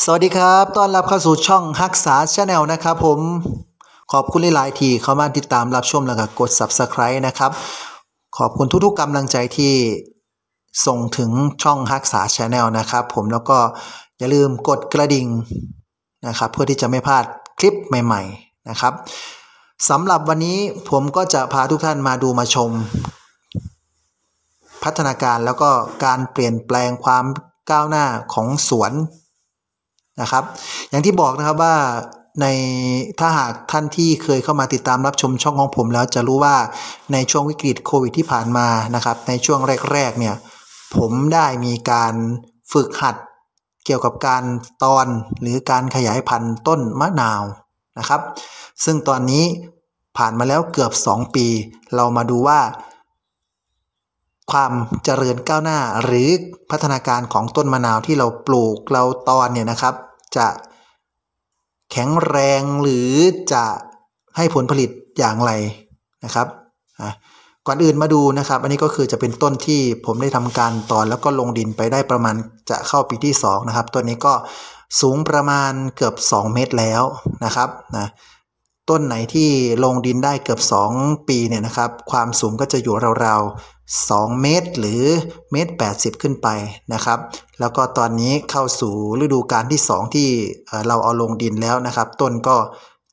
สวัสดีครับต้อนรับเข้าสู่ช่องฮักษาชาแนลนะครับผมขอบคุณหลายๆที่เข้ามาติดตามรับชมแล้วก็กด Subscribe นะครับ ขอบคุณทุก ๆกำลังใจที่ส่งถึงช่องฮักษาชาแนลนะครับผมแล้วก็อย่าลืมกดกระดิ่งนะครับเพื่อที่จะไม่พลาดคลิปใหม่ ๆ นะครับสำหรับวันนี้ผมก็จะพาทุกท่านมาดูมาชม พัฒนาการแล้วก็การเปลี่ยนแปลงความก้าวหน้าของสวนะครับอย่างที่บอกนะครับว่าในถ้าหากท่านที่เคยเข้ามาติดตามรับชมช่องของผมแล้วจะรู้ว่าในช่วงวิกฤตโควิด ที่ผ่านมานะครับ ในช่วงแรกๆเนี่ยผมได้มีการฝึกหัดเกี่ยวกับการตอนหรือการขยายพันธุ์ต้นมะนาวนะครับ ซึ่งตอนนี้ผ่านมาแล้วเกือบ 2 ปี เรามาดูว่า ความเจริญก้าวหน้า หรือพัฒนาการของต้นมะนาวที่เราปลูกเราตอนเนี่ยนะครับจะแข็งแรงหรือจะให้ผลผลิตอย่างไรนะครับ ก่อนอื่นมาดูนะครับ อันนี้ก็คือจะเป็นต้นที่ผมได้ทำการ ตอน แล้วก็ลงดินไปได้ประมาณจะเข้าปีที่ 2 นะครับต้นนี้ก็สูงประมาณเกือบ 2 เมตรแล้วนะครับนะต้นไหนที่ลงดินได้เกือบ 2 ปีเนี่ยนะครับ ความสูงก็จะอยู่ราวๆ2 เมตร หรือเมตร80 ขึ้นไปนะครับแล้วก็ตอนนี้เข้าสู่ฤดูการที่ 2 ที่เราเอาลงดินแล้วนะครับ ต้นก็จ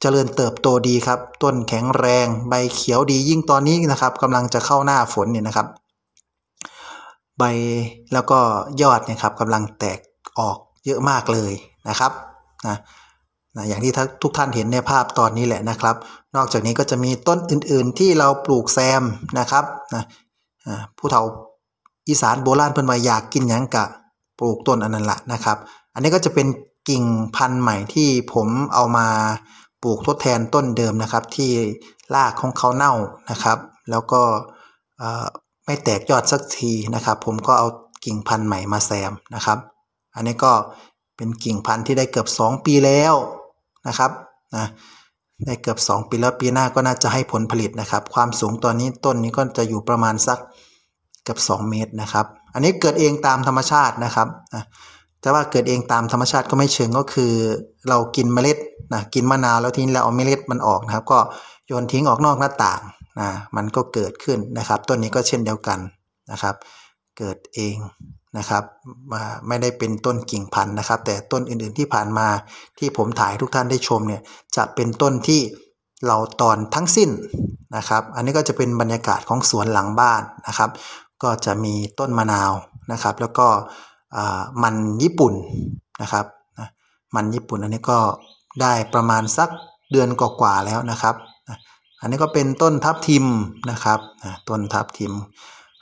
เจริญเติบโตดีครับ ต้นแข็งแรงใบเขียวดียิ่งตอนนี้นะครับกำลังจะเข้าหน้าฝนเนี่ยนะครับใบแล้วก็ยอดเนี่ยครับกำลังแตกออกเยอะมากเลยนะครับนะนะอย่างที่ทุกท่านเห็นในภาพตอนนี้แหละนะครับ นอกจากนี้ก็จะมีต้นอื่น ๆ ที่เราปลูกแซมนะครับนะผู้เฒ่าอีสานโบราณเพิ่นว่าอยากกินหยังกะปลูกต้นอันนั้นละนะครับ อันนี้ก็จะเป็นกิ่งพันธุ์ใหม่ที่ผมเอามาปลูกทดแทนต้นเดิมนะครับที่รากของเขาเน่านะครับ แล้วก็ไม่แตกยอดสักทีนะครับ ผมก็เอากิ่งพันธุ์ใหม่มาแซมนะครับ อันนี้ก็เป็นกิ่งพันธุ์ที่ได้เกือบ 2 ปีแล้วนะครับนะได้เกือบ 2ปีแล้วปีหน้าก็น่าจะให้ผลผลิตนะครับ ความสูงตอนนี้ต้นนี้ก็จะอยู่ประมาณสักเกือบ2 เมตรนะครับอันนี้เกิดเองตามธรรมชาตินะครับแต่ว่าเกิดเองตามธรรมชาติก็ไม่เชิงก็คือเรากินเมล็ดนะกินมะนาวแล้วทิ้งแล้วเอาเมล็ดมันออกนะครับ ก็โยนทิ้งออกนอกหน้าต่างนะมันก็เกิดขึ้นนะครับ ต้นนี้ก็เช่นเดียวกันนะครับเกิดเองนะครับ ไม่ได้เป็นต้นกิ่งพันธุ์นะครับ แต่ต้นอื่นๆที่ผ่านมาที่ผมถ่ายทุกท่านได้ชมเนี่ยจะเป็นต้นที่เราตอนทั้งสิ้นนะครับอันนี้ก็จะเป็นบรรยากาศของสวนหลังบ้านนะครับก็จะมีต้นมะนาวนะครับ แล้วก็มันญี่ปุ่นนะครับมันญี่ปุ่นอันนี้ก็ได้ประมาณสักเดือนกว่าๆแล้วนะครับ อันนี้ก็เป็นต้นทับทิมนะครับต้นทับทิม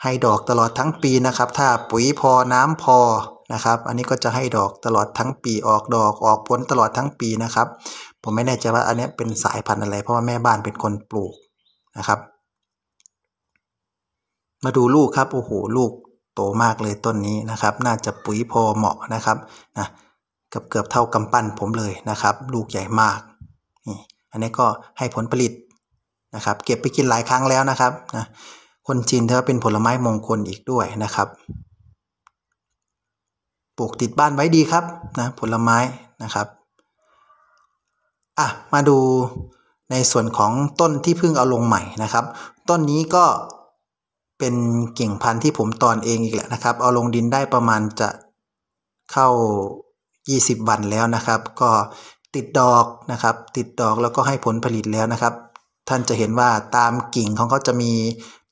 ให้ดอกตลอดทั้งปีนะครับ ถ้าปุ๋ยพอน้ำพอนะครับ อันนี้ก็จะให้ดอกตลอดทั้งปีออกดอกออกผลตลอดทั้งปีนะครับ ผมไม่แน่ใจว่าอันนี้เป็นสายพันธุ์อะไรเพราะว่าแม่บ้านเป็นคนปลูกนะครับมาดูลูกครับโอ้โหลูกโตมากเลยต้นนี้นะครับ น่าจะปุ๋ยพอเหมาะนะครับนะเกือบเกือบเท่ากำปั้นผมเลยนะครับ ลูกใหญ่มากนี่อันนี้ก็ให้ผลผลิตนะครับ เก็บไปกินหลายครั้งแล้วนะครับนะคนจีนถือว่าเป็นผลไม้มงคลอีกด้วยนะครับปลูกติดบ้านไว้ดีครับนะผลไม้นะครับอ่ะมาดูในส่วนของต้นที่เพิ่งเอาลงใหม่นะครับต้นนี้ก็เป็นกิ่งพันธุ์ที่ผมตอนเองอีกแหละนะครับ เอาลงดินได้ประมาณจะเข้า 20 วันแล้วนะครับ ก็ติดดอกนะครับ ติดดอกแล้วก็ให้ผลผลิตแล้วนะครับ ท่านจะเห็นว่าตามกิ่งของเขาจะมี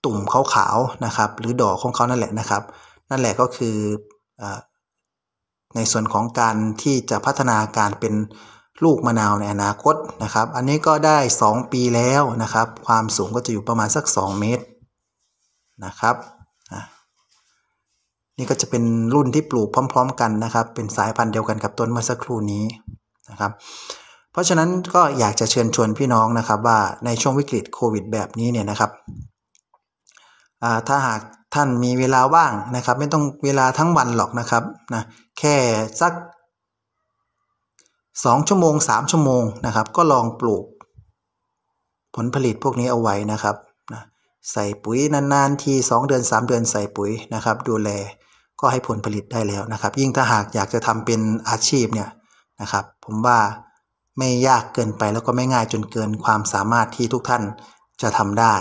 ตุ่มขาวๆนะครับ หรือดอกของเขานั่นแหละนะครับ นั่นแหละ ก็คืออในส่วนของการที่จะพัฒนาการเป็นลูกมะนาวในอนาคตนะครับ อันนี้ก็ได้ 2 ปีแล้วนะครับ ความสูงก็จะอยู่ประมาณสัก 2 เมตรนะครับนี่ก็จะเป็นรุ่นที่ปลูกพร้อมๆกันนะครับ เป็นสายพันธุ์เดียวกันกับต้นเมื่อสักครู่นี้นะครับ เพราะฉะนั้นก็อยากจะเชิญชวนพี่น้องนะครับว่าในช่วงวิกฤตโควิดแบบนี้เนี่ยนะครับถ้าหากท่านมีเวลาว่างนะครับ ไม่ต้องเวลาทั้งวันหรอกนะครับนะ แค่สัก 2 ชั่วโมง 3 ชั่วโมงนะครับ ก็ลองปลูกผลผลิตพวกนี้เอาไว้นะครับใส่ปุ๋ยนานๆ ที2เดือน 3 เดือนใส่ปุ๋ยนะครับ ดูแลก็ให้ผลผลิตได้แล้วนะครับ ยิ่งถ้าหากอยากจะทำเป็นอาชีพเนี่ยนะครับ ผมว่าไม่ยากเกินไปแล้วก็ไม่ง่ายจนเกินความสามารถที่ทุกท่านจะทำได้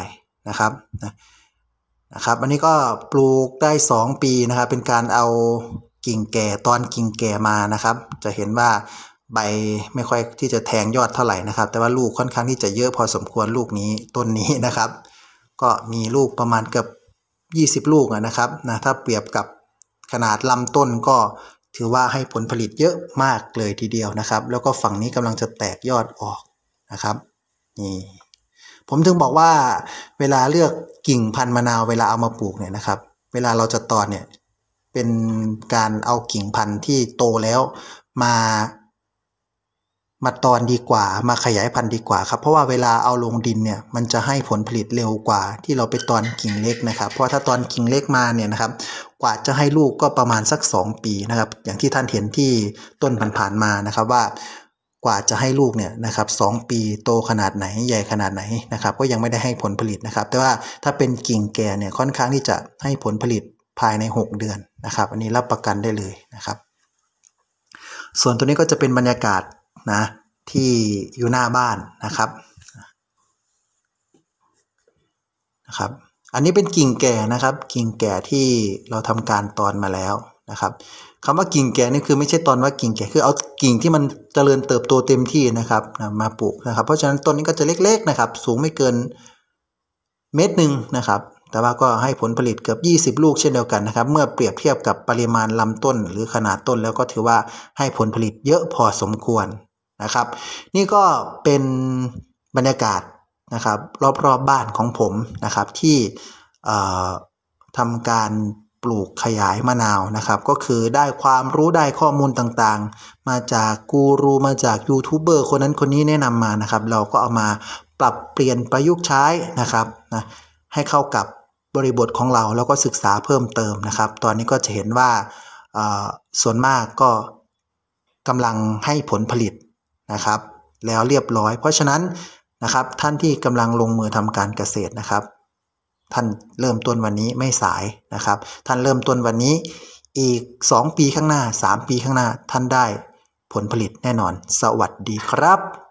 นะครับนะครับอันนี้ก็ปลูกได้ 2 ปีนะครับ เป็นการเอากิ่งแก่ตอนกิ่งแก่มานะครับ จะเห็นว่าใบไม่ค่อยที่จะแทงยอดเท่าไหร่นะครับ แต่ว่าลูกค่อนข้างที่จะเยอะพอสมควรลูกนี้ต้นนี้นะครับก็มีลูกประมาณเกือบ20 ลูกนะครับนะถ้าเปรียบกับขนาดลำต้นก็ถือว่าให้ผลผลิตเยอะมากเลยทีเดียวนะครับ แล้วก็ฝั่งนี้กำลังจะแตกยอดออกนะครับนี่ผมถึงบอกว่าเวลาเลือกกิ่งพันธุ์มะนาว เวลาเอามาปลูกเนี่ยนะครับ เวลาเราจะตอนเนี่ยเป็นการเอากิ่งพันธุ์ที่โตแล้วมามาตอนดีกว่ามาขยายพันธุ์ดีกว่าครับเพราะว่าเวลาเอาลงดินเนี่ยมันจะให้ผลผลิตเร็วกว่า ที่เราไปตอนกิ่งเล็กนะครับ เพราะถ้าตอนกิ่งเล็กมาเนี่ยนะครับ กว่าจะให้ลูกก็ประมาณสัก 2 ปีนะครับอย่างที่ท่านเห็นที่ต้นผ่านๆมานะครับว่ากว่าจะให้ลูกเนี่ยนะครับสปีโตขนาดไหนใหญ่ขนาดไหนนะครับก็ยังไม่ได้ให้ผลผลิตนะครับ แต่ว่าถ้าเป็นกิ่งแก่เนี่ยค่อนข้างที่จะให้ผลผลิตภายใน 6 เดือนนะครับ อันนี้รับประกันได้เลยนะครับ ส่วนตัวนี้ก็จะเป็นบรรยากาศนะที่อยู่หน้าบ้านนะครับนะครับ อันนี้เป็นกิ่งแก่นะครับกิ่งแก่ที่เราทำการตอนมาแล้วนะครับคำว่ากิ่งแก่นี่คือไม่ใช่ตอนว่ากิ่งแก่คือเอากิ่งที่มันเจริญเติบโตเต็มที่นะครับมาปลูกนะครับเพราะฉะนั้นต้นนี้ก็จะเล็กๆนะครับ สูงไม่เกินเมตรหนึ่งนะครับแต่ว่าก็ให้ผลผลิตเกือบ20 ลูกเช่นเดียวกันนะครับ เมื่อเปรียบเทียบกับปริมาณลำต้นหรือขนาดต้นแล้วก็ถือว่าให้ผลผลิตเยอะพอสมควรนะครับนี่ก็เป็นบรรยากาศนะครับรอบๆบบ้านของผมนะครับที่ทำการปลูกขยายมะนาวนะครับก็คือได้ความรู้ได้ข้อมูลต่างๆ มาจากกูรูมาจากยูทูบเบอร์คนนั้นคนนี้แนะนำมานะครับเราก็เอามาปรับเปลี่ยนประยุกต์ใช้นะครับนะให้เข้ากับบริบทของเราแล้วก็ศึกษาเพิ่มเติมนะครับ ตอนนี้ก็จะเห็นว่าส่วนมากก็กำลังให้ผลผลิตนะครับแล้วเรียบร้อยเพราะฉะนั้นนะครับท่านที่กำลังลงมือทำการเกษตรนะครับ ท่านเริ่มต้นวันนี้ไม่สายนะครับ ท่านเริ่มต้นวันนี้อีก 2 ปีข้างหน้า 3 ปีข้างหน้าท่านได้ผลผลิตแน่นอน สวัสดีครับ